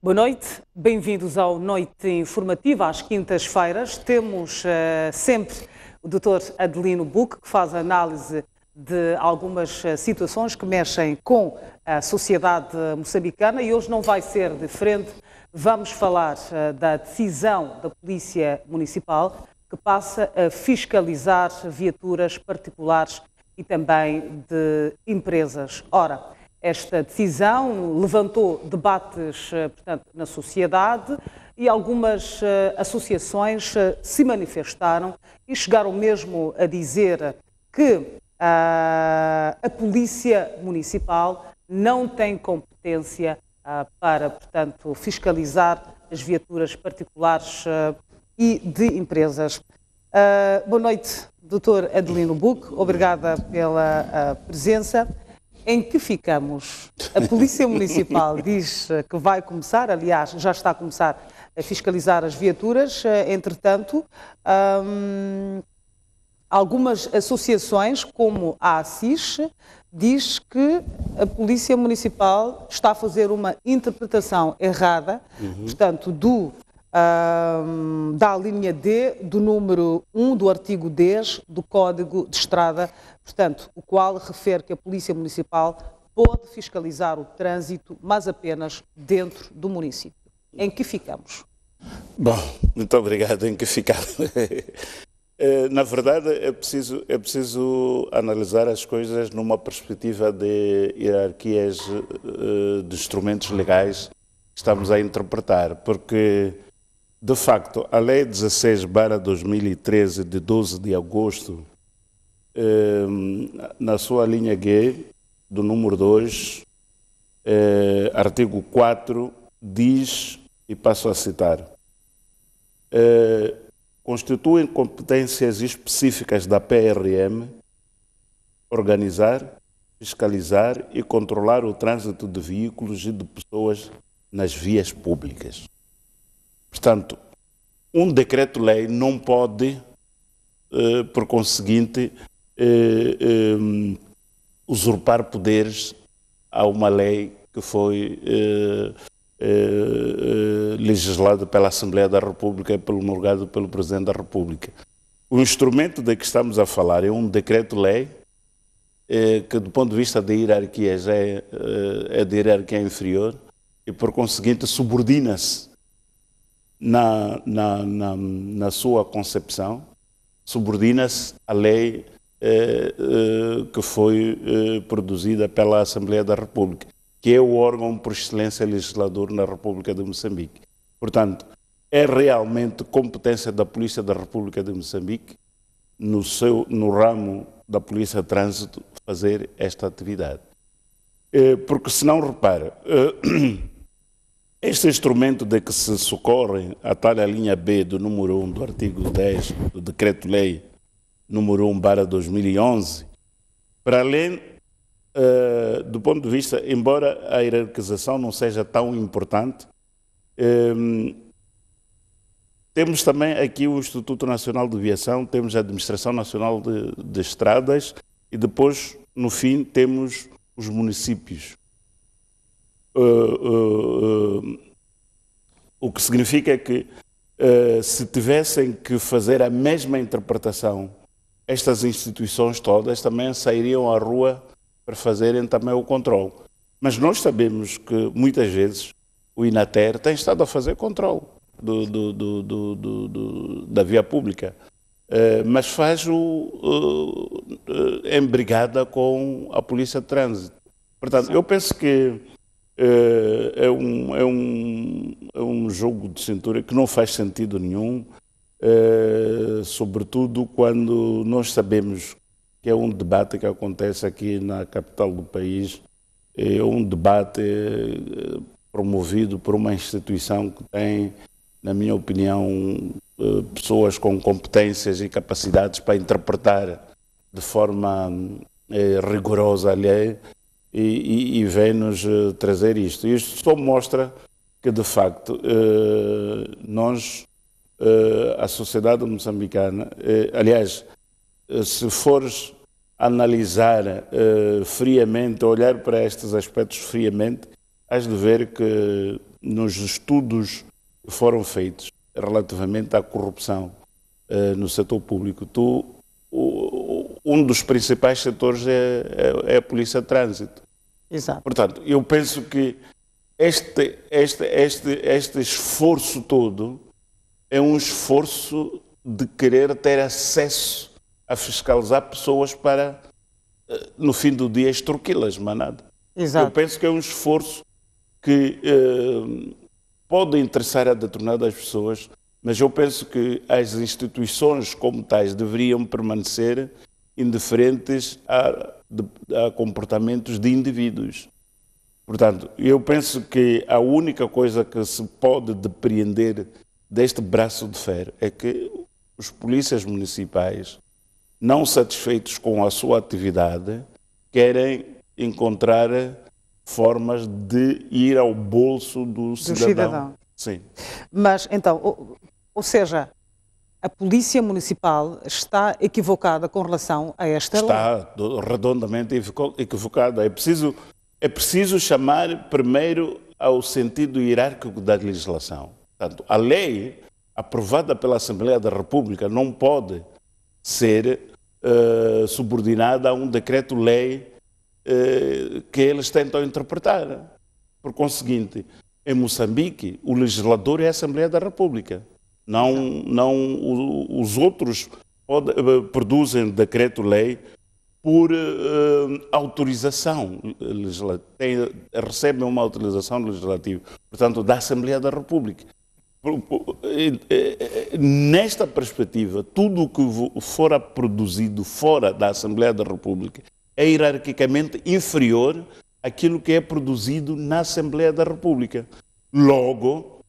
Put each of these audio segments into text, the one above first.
Boa noite, bem-vindos ao Noite Informativa, às quintas-feiras. Temos uh, sempre o Dr. Adelino Buc, que faz análise de algumas uh, situações que mexem com a sociedade moçambicana e hoje não vai ser diferente. Vamos falar uh, da decisão da Polícia Municipal que passa a fiscalizar viaturas particulares e também de empresas. Ora, esta decisão levantou debates eh, portanto, na sociedade e algumas eh, associações eh, se manifestaram e chegaram mesmo a dizer que a, a Polícia Municipal não tem competência para, portanto, fiscalizar as viaturas particulares e de empresas. boa noite, doutor Adelino Buc, obrigada pela presença em que ficamos? A Polícia Municipal diz eh, que vai começar, aliás, já está a começar a fiscalizar as viaturas, eh, entretanto. Hum, algumas associações, como a ASIS, diz que a Polícia Municipal está a fazer uma interpretação errada, uhum. portanto, do da linha D do número 1 do artigo 10 do Código de Estrada, portanto, o qual refere que a Polícia Municipal pode fiscalizar o trânsito, mas apenas dentro do município. Em que ficamos? Bom, muito obrigado. Em que ficamos? Eh, na verdade, é preciso, é preciso analisar as coisas numa perspectiva de hierarquias eh, de instrumentos legais que estamos a interpretar, porque de facto, a Lei 16 2013, de 12 de agosto, eh, na sua linha G, do número 2, eh, artigo 4, diz, e passo a citar, eh, constituem competências específicas da PRM organizar, fiscalizar e controlar o trânsito de veículos e de pessoas nas vias públicas. Portanto, um decreto-lei não pode, eh, por conseguinte, eh, eh, usurpar poderes a uma lei que foi eh, eh, eh, legislada pela Assembleia da República e promulgada pelo Presidente da República. O instrumento de que estamos a falar é um decreto-lei que, do ponto de vista da hierarquia, já é, é de hierarquia inferior e, por conseguinte, subordina-se na, na, na, na sua concepção, subordina-se à lei eh, eh, que foi eh, produzida pela Assembleia da República, que é o órgão por excelência legislador na República de Moçambique. Portanto, é realmente competência da Polícia da República de Moçambique, no, seu, no ramo da Polícia de Trânsito, fazer esta atividade. Eh, porque, se não, repara. Eh, este instrumento de que se socorre a tal é a linha B do número 1 do artigo 10 do Decreto-Lei número 1 barra 2011, para além uh, do ponto de vista, embora a hierarquização não seja tão importante, um, ehm, temos também aqui o Instituto Nacional de Aviação, temos a Administração Nacional de, de Estradas e depois, no fim, temos os municípios. Eh, eh, eh, o que significa é que se tivessem que fazer a mesma interpretação, estas instituições todas também sairiam à rua para fazerem também o controle. Mas nós sabemos que muitas vezes o Inater tem estado a fazer controle do, do, do, da via pública, mas faz-o em brigada com a Polícia de Trânsito. Portanto, eu penso que eh, é um, é, um, é um jogo de cintura que não faz sentido nenhum, é, sobretudo quando nós sabemos que é um debate que acontece aqui na capital do país, é um debate eh, promovido por uma instituição que tem, na minha opinião, pessoas com competências e capacidades para interpretar de forma rigorosa, aliás, e, e, e vem-nos eh, trazer isto. Isto só mostra que, de facto, eh, nós, eh, a sociedade moçambicana, aliás, se fores analisar friamente, olhar para estes aspectos friamente, has de ver que nos estudos que foram feitos relativamente à corrupção no setor público, tu um dos principais setores é, é, é a polícia de trânsito. Exato. Portanto, eu penso que este, este, este, este esforço todo é um esforço de querer ter acesso a fiscalizar pessoas para, eh, no fim do dia, extorquí-las, manada. Exato. Eu penso que é um esforço que eh, pode interessar a determinadas pessoas, mas eu penso que as instituições como tais deveriam permanecer indiferentes a, a comportamentos de indivíduos. Portanto, eu penso que a única coisa que se pode depreender deste braço de ferro é que os polícias municipais, não satisfeitos com a sua atividade, querem encontrar formas de ir ao bolso do, do cidadão. cidadão. Sim. Mas então, ou, ou seja, a Polícia Municipal está equivocada com relação a esta está lei. Está redondamente equivocada. É preciso, é preciso chamar primeiro ao sentido hierárquico da legislação. Portanto, a lei aprovada pela Assembleia da República não pode ser uh, subordinada a um decreto-lei uh, eh, que eles tentam interpretar. Por conseguinte, em Moçambique, o legislador é a Assembleia da República. Não, não os outros eh, produzem decreto-lei por uh, autorização legislativa, recebem uma autorização legislativa, portanto, da Assembleia da República. Nesta perspectiva, tudo o que fora produzido fora da Assembleia da República é hierarquicamente inferior àquilo que é produzido na Assembleia da República. Logo,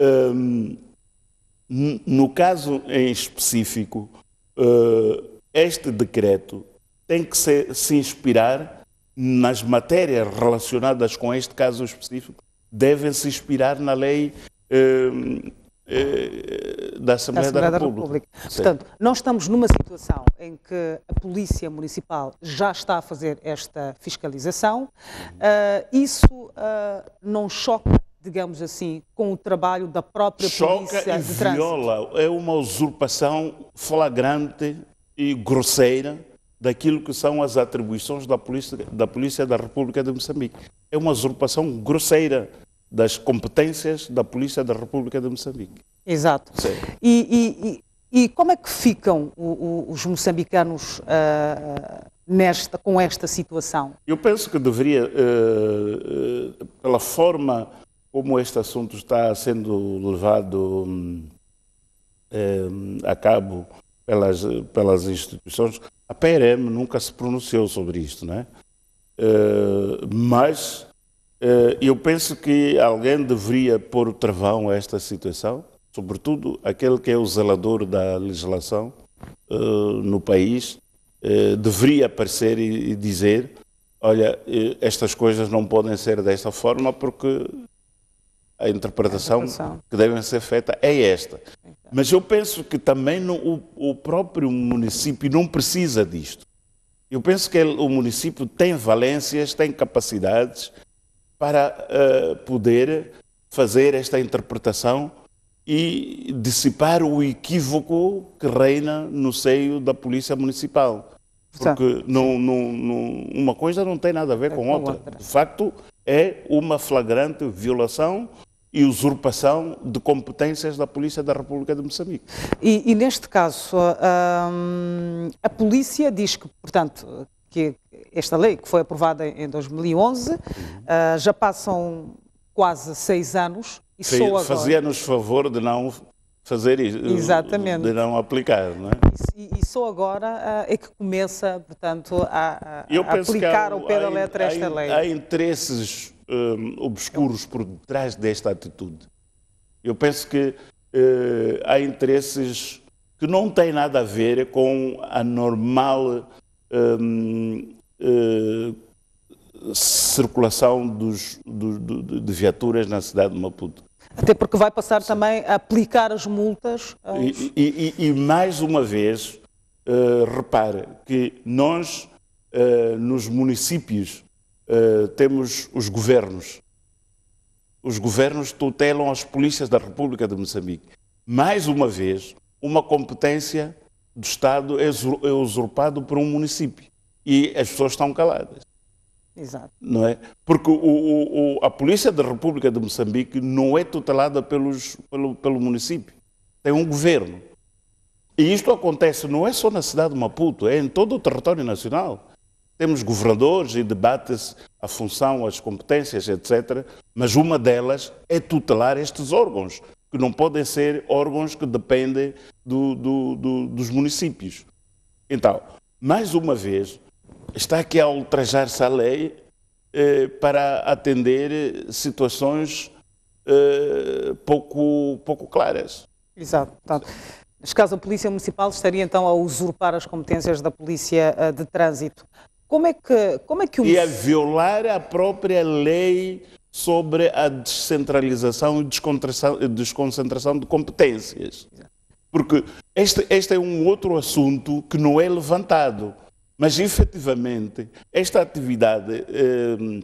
um, ehm, no caso em específico, eh, este decreto tem que se, se inspirar nas matérias relacionadas com este caso específico, devem se inspirar na lei eh, eh, da Assembleia, da, Assembleia da República. Da República. Portanto, nós estamos numa situação em que a Polícia Municipal já está a fazer esta fiscalização. Uh, isso uh, não choca digamos assim, com o trabalho da própria Choca polícia de trânsito. viola, é uma usurpação flagrante e grosseira daquilo que são as atribuições da polícia, da polícia da República de Moçambique. É uma usurpação grosseira das competências da polícia da República de Moçambique. Exato. E, e, e, como é que ficam os moçambicanos uh, nesta, com esta situação? Eu penso que deveria, uh, uh, pela forma como este assunto está sendo levado eh, a cabo pelas, pelas instituições, a PRM nunca se pronunciou sobre isto, não é? Eh, mas eh, eu penso que alguém deveria pôr o travão a esta situação, sobretudo aquele que é o zelador da legislação eh, no país, eh, deveria aparecer e, e dizer olha, eh, estas coisas não podem ser desta forma porque a interpretação, a interpretação. que deve ser feita é esta. Mas eu penso que também no, o, o, próprio município não precisa disto. Eu penso que ele, o município tem valências, tem capacidades para uh, poder fazer esta interpretação e dissipar o equívoco que reina no seio da Polícia Municipal. Porque não, uma coisa não tem nada a ver é com, outra. outra. De facto, é uma flagrante violação e usurpação de competências da Polícia da República de Moçambique. E, e neste caso, a Polícia diz que, portanto, que esta lei que foi aprovada em 2011 uhum. Ah, já passam quase seis anos e Fe, só agora... Fazia-nos favor de não fazer isso, eh, Exatamente. de não aplicar, não é? E, e só agora ah, é que começa, portanto, a, a, a aplicar ao pé da letra esta lei. Há interesses Hum, obscuros por detrás desta atitude. Eu penso que eh, há interesses que não têm nada a ver com a normal hum, eh, circulação dos, do, do, de viaturas na cidade de Maputo. Até porque vai passar Sim. também a aplicar as multas. Aos... E, e, e, e, mais uma vez, uh, repare que nós, uh, nos municípios eh, temos os governos. Os governos tutelam as polícias da República de Moçambique. Mais uma vez, uma competência do Estado é, é usurpada por um município e as pessoas estão caladas. Exato. Não é? Porque o, o, a Polícia da República de Moçambique não é tutelada pelos, pelo, pelo município, tem um governo. E isto acontece não é só na cidade de Maputo, é em todo o território nacional. Temos governadores e debate-se a função, as competências, etc. Mas uma delas é tutelar estes órgãos, que não podem ser órgãos que dependem do, do, do, dos municípios. Então, mais uma vez, está aqui a ultrajar-se a lei eh, para atender situações eh, pouco, pouco claras. Exato. Portanto, neste caso, a Polícia Municipal estaria então a usurpar as competências da Polícia eh, de Trânsito. Como é que, como é que o... E a violar a própria lei sobre a descentralização e desconcentração de competências. Porque este, este é um outro assunto que não é levantado. Mas, efetivamente, esta atividade eh,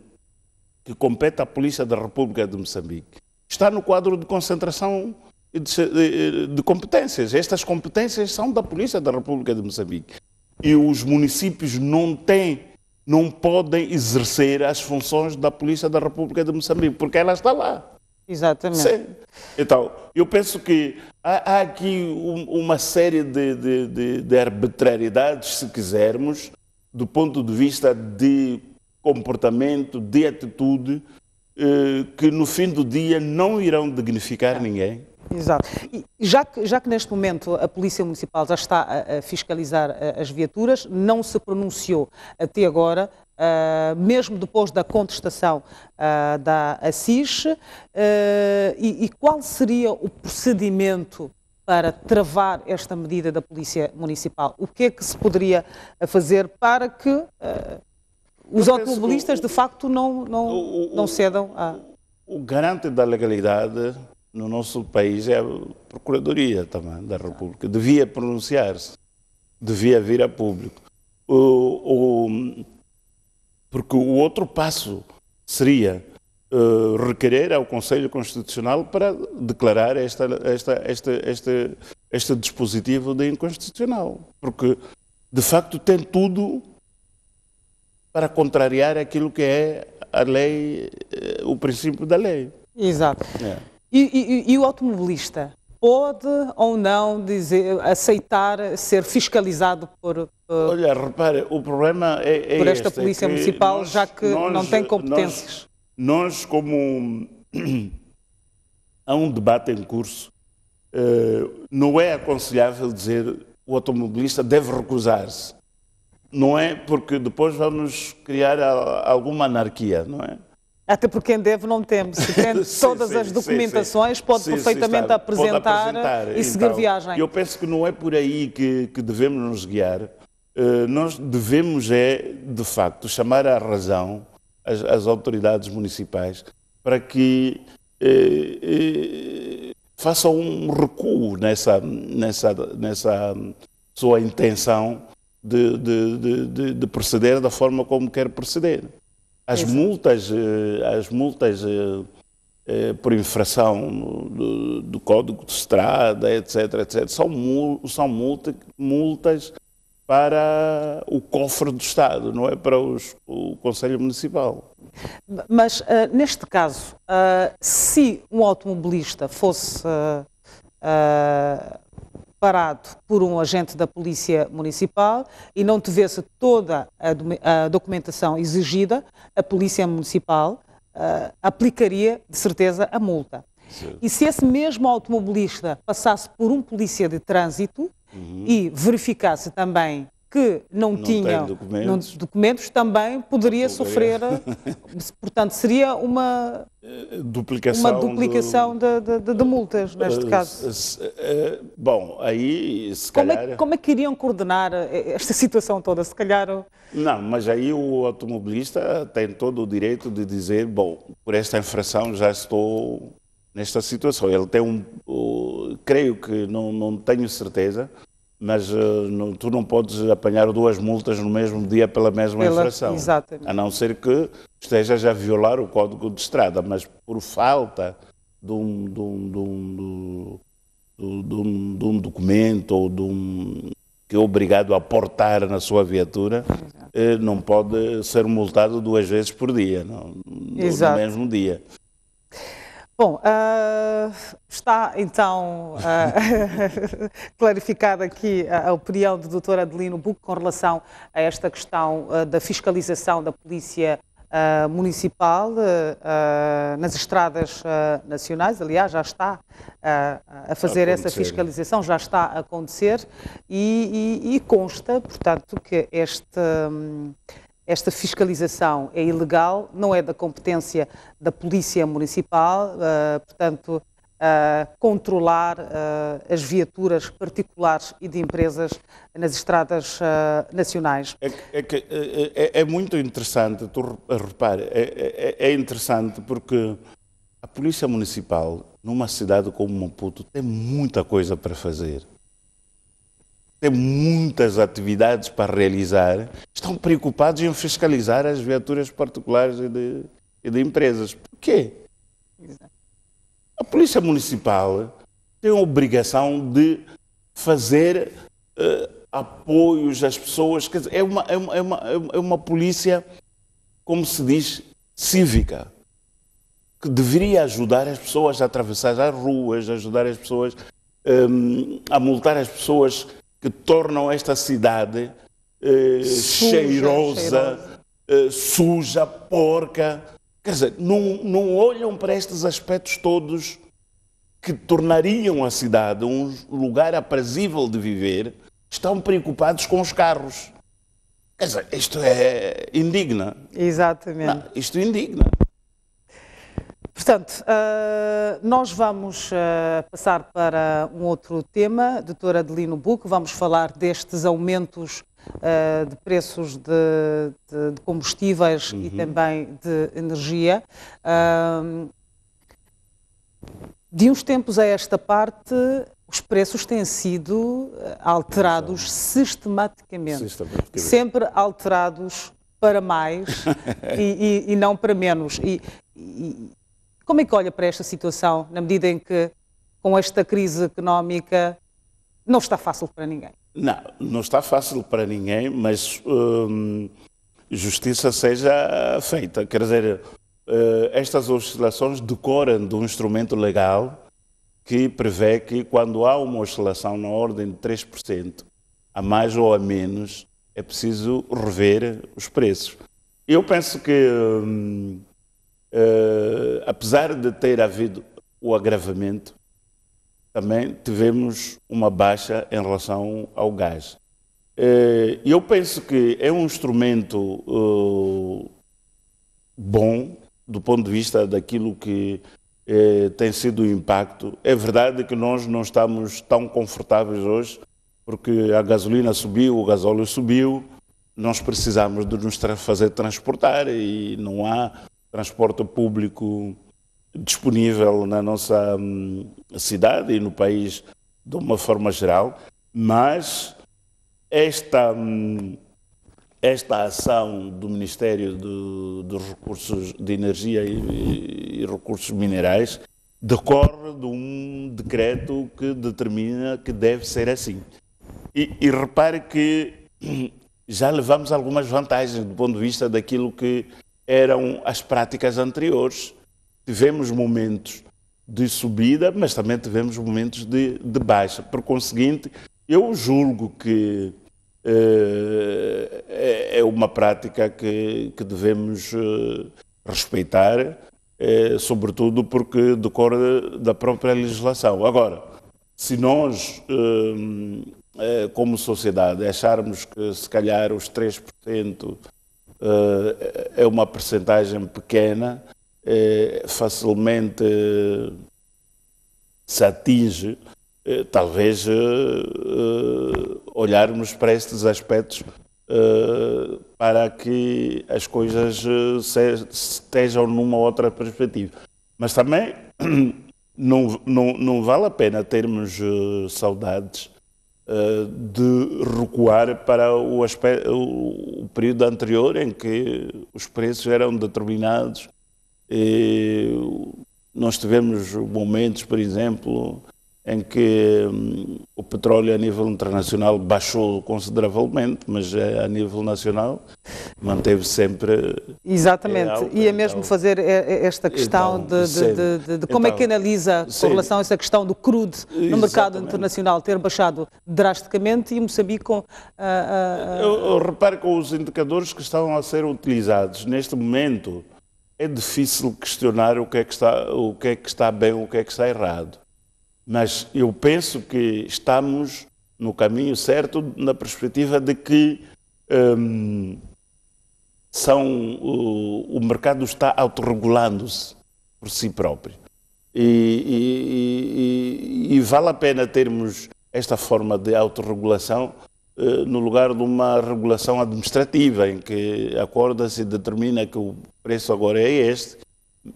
que compete à Polícia da República de Moçambique está no quadro de concentração de, de, de competências. Estas competências são da Polícia da República de Moçambique e os municípios não têm, não podem exercer as funções da Polícia da República de Moçambique, porque ela está lá. Exatamente. Sim. Então, eu penso que há, há aqui um, uma série de, de, de, de arbitrariedades, se quisermos, do ponto de vista de comportamento, de atitude, eh, que no fim do dia não irão dignificar ah. ninguém Exato. E já que, já que neste momento a Polícia Municipal já está a, a fiscalizar a, eh, as viaturas, não se pronunciou até agora, uh, mesmo depois da contestação uh, da Assis, uh, e, e, qual seria o procedimento para travar esta medida da Polícia Municipal? O que é que se poderia fazer para que os automobilistas, de facto, não, não, o, o, não cedam a... O garante da legalidade no nosso país é a Procuradoria também da República. Devia pronunciar-se, devia vir a público. O, o, porque o outro passo seria uh, requerer ao Conselho Constitucional para declarar esta, esta, esta, este, este dispositivo de inconstitucional. Porque, de facto, tem tudo para contrariar aquilo que é a lei, eh, o princípio da lei. Exato. É. E, e, e o automobilista pode ou não dizer, aceitar ser fiscalizado por. Olha, repare, o problema é. é por esta este, é Polícia é Municipal, nós, já que nós, não tem competências. Nós, nós como. há um debate em curso. Uh, não é aconselhável dizer o automobilista deve recusar-se. Não é porque depois vamos criar a, alguma anarquia, não é? Até porque quem devo não temos. Se tem sim, todas sim, as documentações, sim, pode perfeitamente apresentar, pode apresentar, e seguir então. viagem. Eu penso que não é por aí que, que devemos nos guiar. Uh, nós devemos é, de facto, chamar à razão as, as autoridades municipais para que uh, uh, façam um recuo nessa, nessa, nessa sua intenção de, de, de, de proceder da forma como quer proceder. As Exato. multas, eh, as multas eh, eh, por infração do, do, Código de Estrada, etc., etc., são, são multa, multas para o cofre do Estado, não é para os, o Conselho Municipal. Mas, uh, neste caso, uh, se um automobilista fosse uh, parado por um agente da Polícia Municipal e não tivesse toda a documentação exigida, a Polícia Municipal uh, aplicaria de certeza a multa. E se esse mesmo automobilista passasse por um polícia de trânsito uhum. e verificasse também que não, não documentos. documentos. também poderia, poderia. sofrer, portanto, seria uma eh, duplicação, uma duplicação de, de, de, de multas, neste eh, caso. Eh, bom, aí se como é calhar... É, como é que iriam coordenar esta situação toda? Se calhar... Não, mas aí o automobilista tem todo o direito de dizer, bom, por esta infração já estou nesta situação. Ele tem um... creio que, não, não tenho certeza, mas uh, tu não podes apanhar duas multas no mesmo dia pela mesma pela, infração. Exatamente. A não ser que estejas a violar o Código de Estrada, mas por falta de um, de um, de um, de um, de um documento ou de um que é obrigado a portar na sua viatura, eh, não pode ser multado duas vezes por dia, não, no mesmo dia. Bom, uh, está então uh, clarificada aqui a, opinião do Dr. Adelino Buco com relação a esta questão uh, da fiscalização da Polícia Municipal nas estradas nacionais. Aliás, já está a fazer a essa fiscalização, já está a acontecer e, e, e consta, portanto, que este. Um, esta fiscalização é ilegal, não é da competência da Polícia Municipal, uh, portanto, uh, controlar uh, as viaturas particulares e de empresas nas estradas nacionais. É, é, é, é, muito interessante, tu repare, é, é, é, interessante porque a Polícia Municipal, numa cidade como Maputo, tem muita coisa para fazer. Tem muitas atividades para realizar estão preocupados em fiscalizar as viaturas particulares e de, e de empresas. Por quê? A Polícia Municipal tem a obrigação de fazer uh, apoios às pessoas. Quer dizer, é uma, é, uma, é, uma, é uma polícia, como se diz, cívica, que deveria ajudar as pessoas a atravessar as ruas, ajudar as pessoas um, ehm, a multar as pessoas que tornam esta cidade eh, suja, cheirosa, cheirosa. Eh, suja, porca. Quer dizer, não, não olham para estes aspectos todos que tornariam a cidade um lugar aprazível de viver, estão preocupados com os carros. Quer dizer, isto é indigna. Exatamente. Não, isto é indigna. Portanto, eh, nós vamos passar para um outro tema, doutora Adelino Buque, vamos falar destes aumentos uh, de preços de, de, de combustíveis uhum. e também de energia. Uh, de uns tempos a esta parte, os preços têm sido eh, alterados sistematicamente, sistematicamente. sempre alterados para mais e, e, e, não para menos. E, e, como é que olha para esta situação, na medida em que, com esta crise económica, não está fácil para ninguém. Não, não está fácil para ninguém, mas hum, justiça seja feita. Quer dizer, eh, estas oscilações decoram de um instrumento legal que prevê que quando há uma oscilação na ordem de 3%, a mais ou a menos, é preciso rever os preços. Eu penso que, hum, eh, apesar de ter havido o agravamento, também tivemos uma baixa em relação ao gás. Eh, eu penso que é um instrumento eh, bom do ponto de vista daquilo que eh, tem sido o impacto. É verdade que nós não estamos tão confortáveis hoje, porque a gasolina subiu, o gasóleo subiu, nós precisamos de nos fazer transportar e não há transporte público disponível na nossa hum, cidade e no país de uma forma geral, mas esta, hum, esta ação do Ministério dos Recursos de Energia e, e Recursos Minerais decorre de um decreto que determina que deve ser assim. E, e, repare que já levamos algumas vantagens do ponto de vista daquilo que eram as práticas anteriores tivemos momentos de subida, mas também tivemos momentos de, de baixa. Por conseguinte, eu julgo que eh, é, é uma prática que, que devemos eh, respeitar, eh, sobretudo porque decorre da própria legislação. Agora, se nós, eh, eh, como sociedade, acharmos que se calhar os 3% eh, é uma percentagem pequena, eh, facilmente se atinge, eh, talvez eh, olharmos para estes aspectos para que as coisas estejam numa outra perspectiva. Mas também não, não, não vale a pena termos saudades de recuar para o, aspecto, o período anterior em que os preços eram determinados nós tivemos momentos, por exemplo, em que hum, o petróleo a nível internacional baixou consideravelmente, mas eh, a nível nacional manteve sempre. Eh, exatamente, alta, ia é mesmo então, fazer eh, esta questão então, de, de, de, de, como então, é que então, analisa com relação a essa questão do crude no exatamente. mercado internacional ter baixado drasticamente e Moçambique com. A, ah, ah, ah, Eu, eu reparo com os indicadores que estão a ser utilizados neste momento é difícil questionar o que é que está, o que é que está bem, o que é que está errado. Mas eu penso que estamos no caminho certo na perspectiva de que hum, são, o, o, mercado está autorregulando-se por si próprio. E, e, e, e, vale a pena termos esta forma de autorregulação eh, no lugar de uma regulação administrativa, em que acorda-se e determina que o preço agora é este.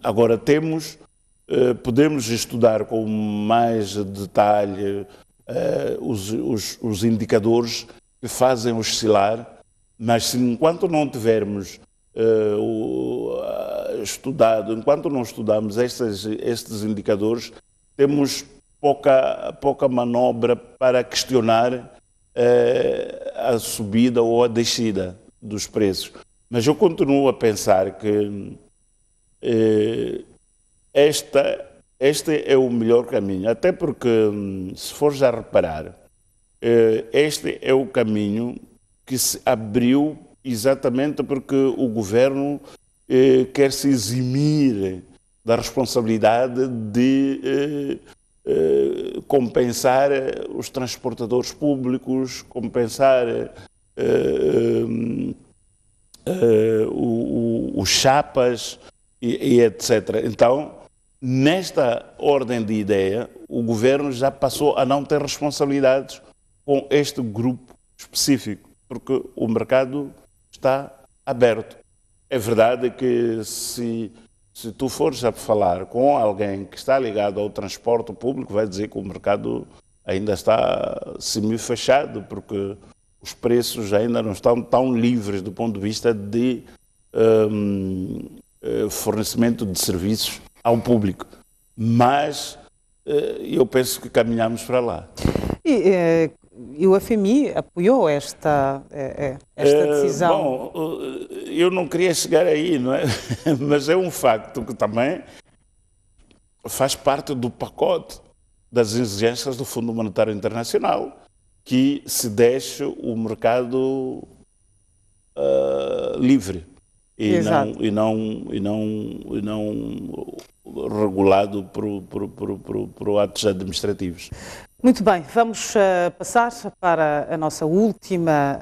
Agora temos, eh, podemos estudar com mais detalhe eh, os, os, os indicadores que fazem oscilar, mas se enquanto não tivermos estudado, enquanto não estudamos estes, estes indicadores, temos pouca, pouca manobra para questionar é, a subida ou a descida dos preços. Mas eu continuo a pensar que eh, esta, este é o melhor caminho, até porque, hum, se fores a reparar, é, este é o caminho que se abriu exatamente porque o governo quer se eximir da responsabilidade de eh, compensar eh, os transportadores públicos, compensar eh, os chapas e, e etc. Então, nesta ordem de ideia, o governo já passou a não ter responsabilidades com este grupo específico, porque o mercado está aberto. É verdade que se se tu fores a falar com alguém que está ligado ao transporte público, vai dizer que o mercado ainda está semi-fechado, porque os preços ainda não estão tão livres do ponto de vista de um, eh, fornecimento de serviços ao público. Mas eh, eu penso que caminhamos para lá. E eh, e o FMI apoiou esta, eh, eh, esta eh, decisão? bom, eu não queria chegar aí, não é? mas é um facto que também faz parte do pacote das exigências do Fundo Monetário Internacional que se deixe o mercado uh, livre e não, e, não, e, não, e não regulado por, por, por, por, por atos administrativos. Muito bem, vamos uh, passar para a nossa última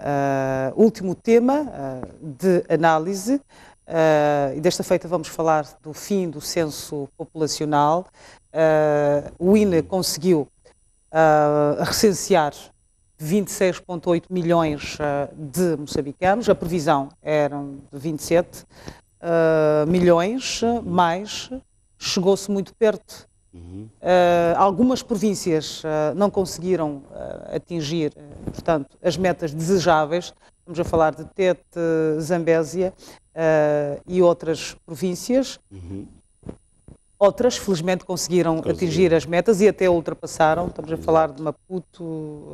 uh, último tema uh, de análise. e desta feita vamos falar do fim do censo populacional. o INE conseguiu recensear 26,8 milhões de moçambicanos, a previsão eram de 27 milhões, mas chegou-se muito perto Uh, algumas províncias uh, não conseguiram uh, atingir, portanto, as metas desejáveis. Estamos a falar de Tete, Zambésia e outras províncias. Uhum. Outras, felizmente, conseguiram, conseguiram atingir as metas e até ultrapassaram. Estamos a falar de Maputo,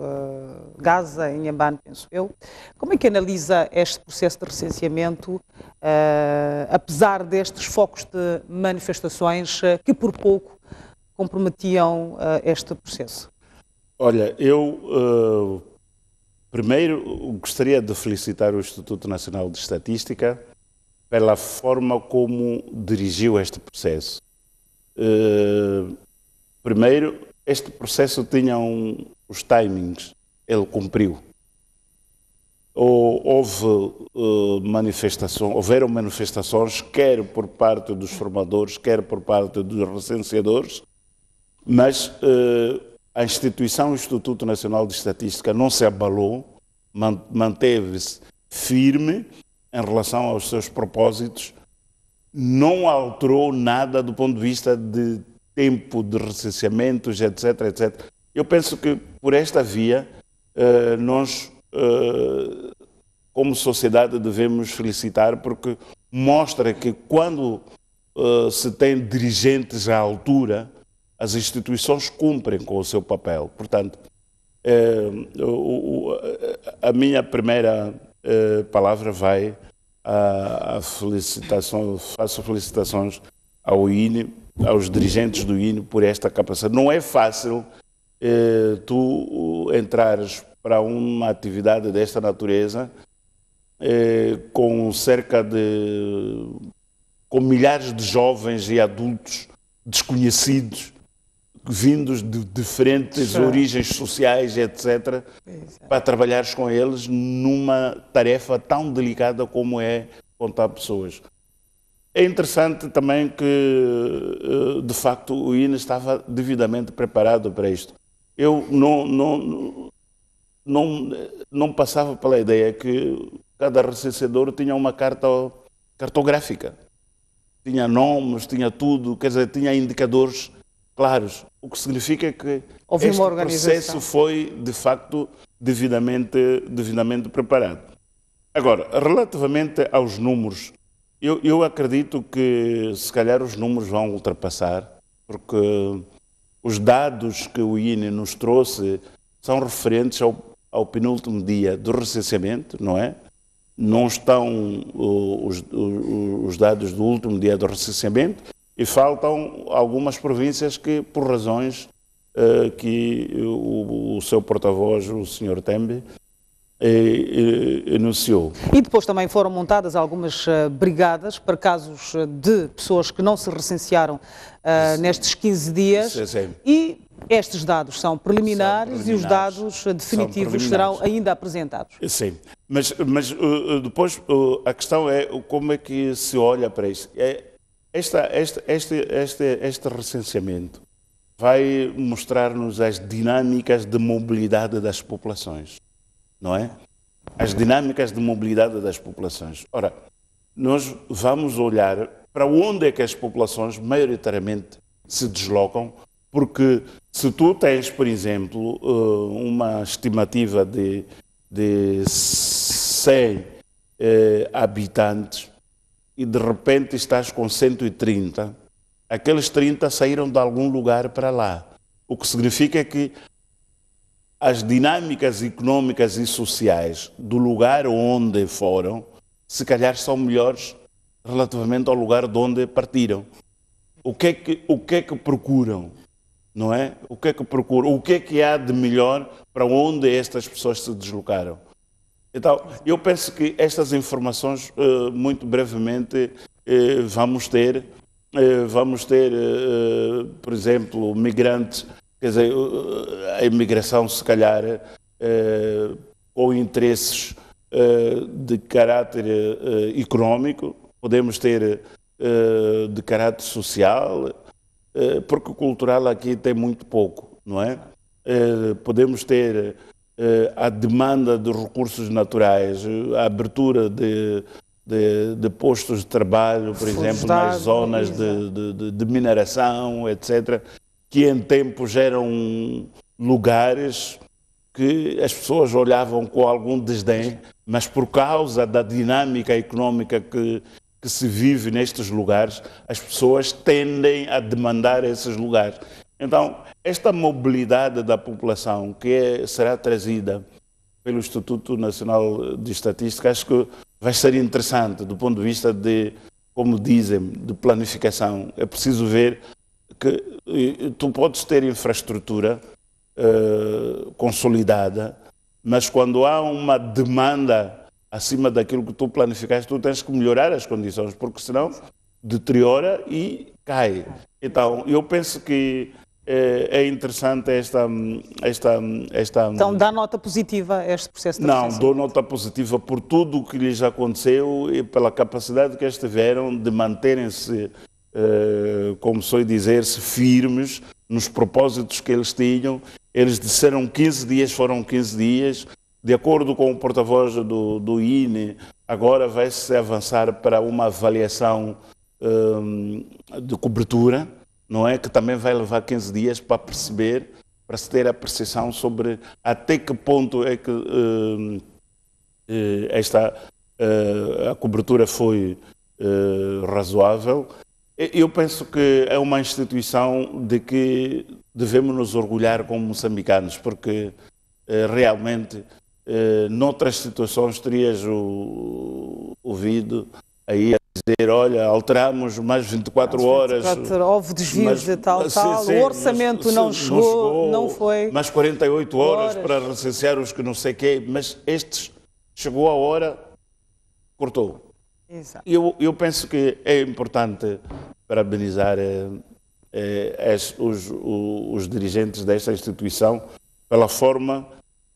Gaza, Inhambane, penso eu. Como é que analisa este processo de recenseamento, apesar destes focos de manifestações que por pouco comprometiam uh, este processo? Olha, eu uh, primeiro gostaria de felicitar o Instituto Nacional de Estatística pela forma como dirigiu este processo. Uh, primeiro, este processo tinha um, os timings, ele cumpriu. Houve uh, manifestações, houveram manifestações, quer por parte dos formadores, quer por parte dos recenseadores, mas eh, a instituição, o Instituto Nacional de Estatística, não se abalou, manteve-se firme em relação aos seus propósitos, não alterou nada do ponto de vista de tempo de recenseamentos, etc, etc. Eu penso que por esta via eh, nós, eh, como sociedade, devemos felicitar porque mostra que quando se tem dirigentes à altura, as instituições cumprem com o seu papel. Portanto, eh, a minha primeira eh, palavra vai a, felicitação, faço felicitações ao INE, aos dirigentes do INE por esta capacidade. Não é fácil eh, tu entrares para uma atividade desta natureza eh, com cerca de com milhares de jovens e adultos desconhecidos vindos de diferentes Sim. origens sociais, etc., para trabalhares com eles numa tarefa tão delicada como é contar pessoas. É interessante também que, eh, de facto, o INE estava devidamente preparado para isto. Eu não, não, não, não passava pela ideia que cada recenseador tinha uma carta cartográfica. Tinha nomes, tinha tudo, quer dizer, tinha indicadores claros. O que significa que Houve este processo foi, de facto, devidamente, devidamente preparado. Agora, relativamente aos números, eu, eu acredito que se calhar os números vão ultrapassar, porque os dados que o INE nos trouxe são referentes ao, ao penúltimo dia do recenseamento, não é? Não estão os, os dados do último dia do recenseamento, e faltam algumas províncias que, por razões eh, que o, o seu porta-voz, o Sr. Tembe, anunciou. Eh, eh, e depois também foram montadas algumas brigadas para casos de pessoas que não se recensearam uh, nestes 15 dias. Sim, sim. E estes dados são preliminares, são preliminares e os dados definitivos serão ainda apresentados. Sim, mas, mas uh, depois uh, a questão é como é que se olha para isso. É, esta, este, este, este, este recenseamento vai mostrar-nos as dinâmicas de mobilidade das populações, não é? As dinâmicas de mobilidade das populações. Ora, nós vamos olhar para onde é que as populações maioritariamente se deslocam, porque se tu tens, por exemplo, eh, uma estimativa de, de 100 eh, habitantes e de repente estás com 130, aqueles 30 saíram de algum lugar para lá. O que significa que as dinâmicas económicas e sociais do lugar onde foram, se calhar são melhores relativamente ao lugar de onde partiram. O que é que, o que, é que procuram? Não é? O que é que procuram? O que é que há de melhor para onde estas pessoas se deslocaram? Então, eu penso que estas informações, eh, muito brevemente, eh, vamos ter. Eh, vamos ter, por exemplo, migrantes, quer dizer, a imigração, se calhar, com interesses de caráter económico, podemos ter de caráter social, porque o cultural aqui tem muito pouco, não é? Podemos ter eh, à demanda de recursos naturais, eh, à abertura de, de, de postos de trabalho, por exemplo, nas zonas de, de, de, mineração, etc., que em tempos eram lugares que as pessoas olhavam com algum desdém, mas por causa da dinâmica económica que, que se vive nestes lugares, as pessoas tendem a demandar esses lugares. Então, esta mobilidade da população que é, será trazida pelo Instituto Nacional de Estatística, acho que vai ser interessante do ponto de vista de, como dizem, de planificação. É preciso ver que tu podes ter infraestrutura eh, consolidada, mas quando há uma demanda acima daquilo que tu planificaste, tu tens que melhorar as condições, porque senão deteriora e cai. Então, eu penso que é, é interessante esta, esta, esta... Então dá nota positiva a este processo de Não, dou nota positiva por tudo o que lhes aconteceu e pela capacidade que eles tiveram de manterem-se, eh, como sou dizer-se, firmes nos propósitos que eles tinham. Eles disseram 15 dias, foram 15 dias. De acordo com o porta-voz do, do INE, agora vai-se avançar para uma avaliação ehm, de cobertura não é? Que também vai levar 15 dias para perceber, para se ter a percepção sobre até que ponto é que uh, esta uh, a cobertura foi uh, razoável. Eu penso que é uma instituição de que devemos nos orgulhar como moçambicanos, porque realmente noutras situações terias ouvido aí dizer, olha, alteramos mais 24 horas. 24, houve desvios de tal, tal, sim, o orçamento mas, não, chegou, não, chegou, não foi. Mais 48 horas, horas. para recensear os que não sei quê, mas estes chegou a hora, cortou. Exato. Eu, eu penso que é importante parabenizar eh, eh, os, os, os, dirigentes desta instituição pela forma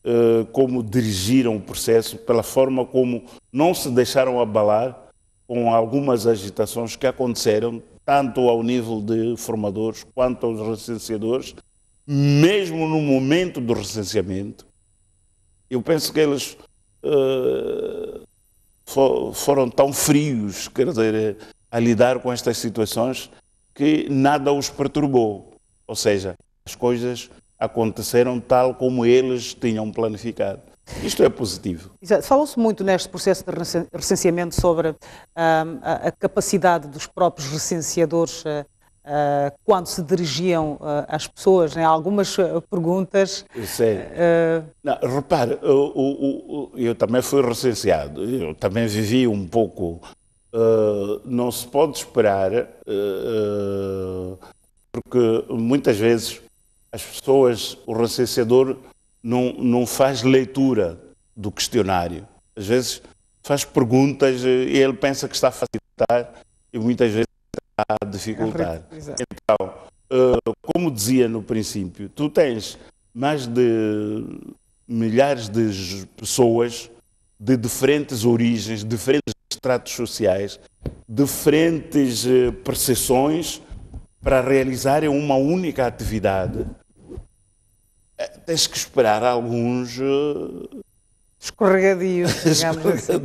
eh, como dirigiram o processo, pela forma como não se deixaram abalar com algumas agitações que aconteceram, tanto ao nível de formadores quanto aos recenseadores, mesmo no momento do recenseamento. Eu penso que eles uh, foram tão frios, quer dizer, eh, a lidar com estas situações que nada os perturbou. Ou seja, as coisas aconteceram tal como eles tinham planificado. Isto é positivo. Falou-se muito neste processo de recenseamento sobre uh, a, capacidade dos próprios recenseadores uh, uh, quando se dirigiam às pessoas, né? algumas perguntas. Não, repare, eu, eu, eu, também fui recenseado, eu também vivi um pouco. não se pode esperar, porque muitas vezes as pessoas, o recenseador não, não faz leitura do questionário. Às vezes faz perguntas e ele pensa que está a facilitar e muitas vezes está a dificultar. É então, eh, como dizia no princípio, tu tens mais de milhares de pessoas de diferentes origens, diferentes estratos sociais, diferentes eh, percepções para realizarem uma única atividade é, tens que esperar alguns. Eh, Escorregadios, digamos assim.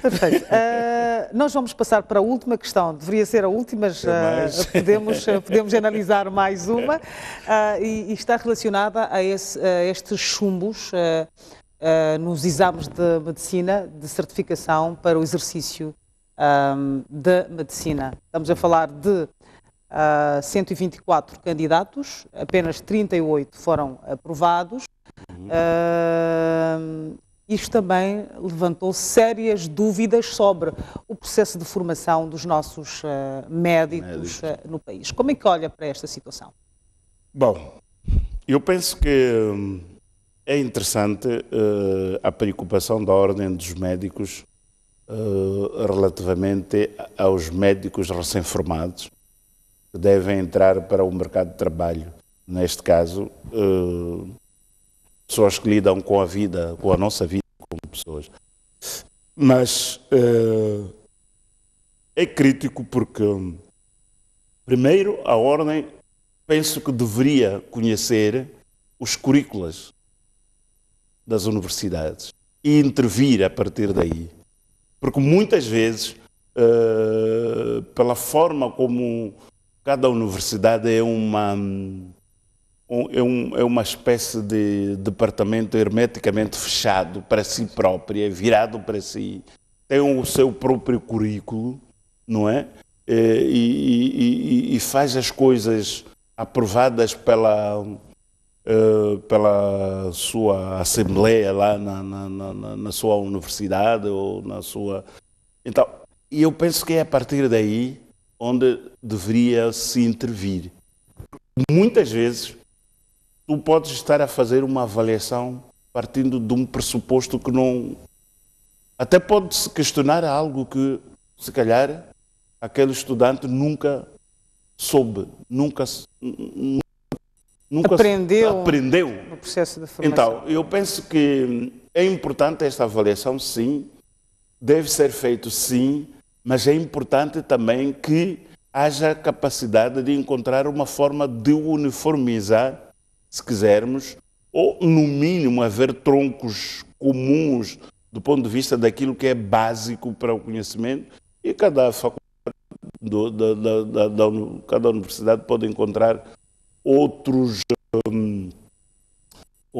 Perfeito. Uh, nós vamos passar para a última questão. Deveria ser a última, mas, uh, podemos, podemos analisar mais uma. Uh, e, e, está relacionada a, esse, a estes chumbos nos exames de medicina, de certificação para o exercício um, ehm, da medicina. Estamos a falar de uh, 124 candidatos, apenas 38 foram aprovados. Uh, isto também levantou sérias dúvidas sobre o processo de formação dos nossos uh, médicos, Uh, no país. Como é que olha para esta situação? Bom, eu penso que hum, é interessante uh, a preocupação da Ordem dos Médicos eh, relativamente aos médicos recém-formados que devem entrar para o mercado de trabalho. Neste caso, eh, pessoas que lidam com a vida, com a nossa vida como pessoas. Mas eh, é crítico porque, primeiro, a Ordem penso que deveria conhecer os currículos das universidades e intervir a partir daí. Porque muitas vezes, eh, pela forma como Cada universidade é uma, é, um, é uma espécie de departamento hermeticamente fechado para si próprio, é virado para si. Tem o seu próprio currículo, não é? Eh, e, e, e faz as coisas aprovadas pela, eh, pela sua assembleia lá na, na, na, na, sua universidade ou na sua. Então, e eu penso que é a partir daí onde deveria se intervir. Muitas vezes, tu podes estar a fazer uma avaliação partindo de um pressuposto que não. Até pode-se questionar algo que, se calhar, aquele estudante nunca soube, nunca, nunca aprendeu, aprendeu. No processo de formação. Então, eu penso que é importante esta avaliação, sim, deve ser feito, sim, mas é importante também que haja capacidade de encontrar uma forma de uniformizar, se quisermos, ou no mínimo haver troncos comuns do ponto de vista daquilo que é básico para o conhecimento e cada faculdade, do, da, da, da, cada universidade pode encontrar outros um,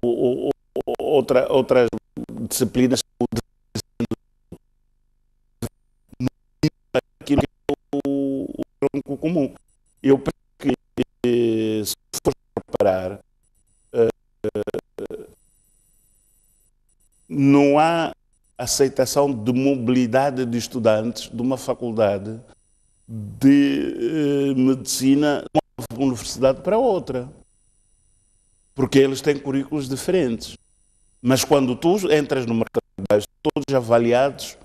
ou, ou, outra, outras disciplinas comum. Eu penso que, se for reparar, eh, não há aceitação de mobilidade de estudantes de uma faculdade de eh, medicina de uma universidade para outra. Porque eles têm currículos diferentes. Mas quando tu entras no mercado de todos avaliados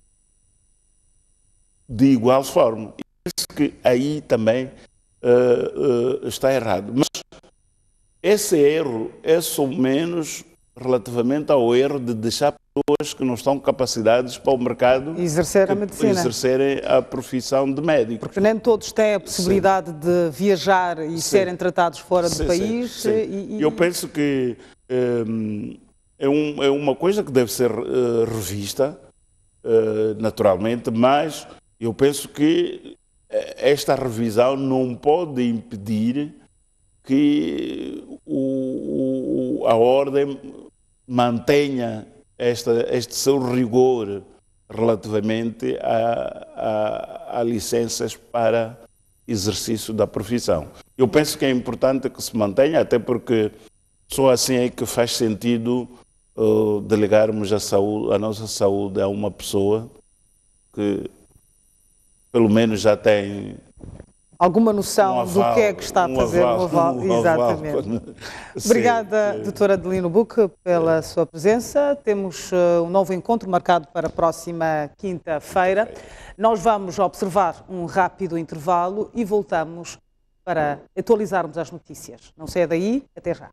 de igual forma penso que aí também uh, uh, está errado. Mas esse erro é só menos relativamente ao erro de deixar pessoas que não estão capacitadas para o mercado exercer a medicina. exercerem a profissão de médico. Porque nem todos têm a possibilidade sim. de viajar e sim. serem tratados fora sim, do país. Eh, e, e... Eu penso que um, ehm, é, um, é, uma coisa que deve ser uh, revista, uh, naturalmente, mas eu penso que eh, esta revisão não pode impedir que o, o, a ordem mantenha esta, este seu rigor relativamente a, a, a, licenças para exercício da profissão. Eu penso que é importante que se mantenha, até porque só assim é que faz sentido uh, delegarmos a, saúde, a nossa saúde a uma pessoa que pelo menos já tem alguma noção um aval, do que é que está a fazer. Aval, um aval, um exatamente. Aval. Obrigada, Sim. doutora Adelino Buque, pela sua presença. Temos eh, um novo encontro marcado para a próxima quinta-feira. Nós vamos observar um rápido intervalo e voltamos para atualizarmos as notícias. Não saia daí, até já.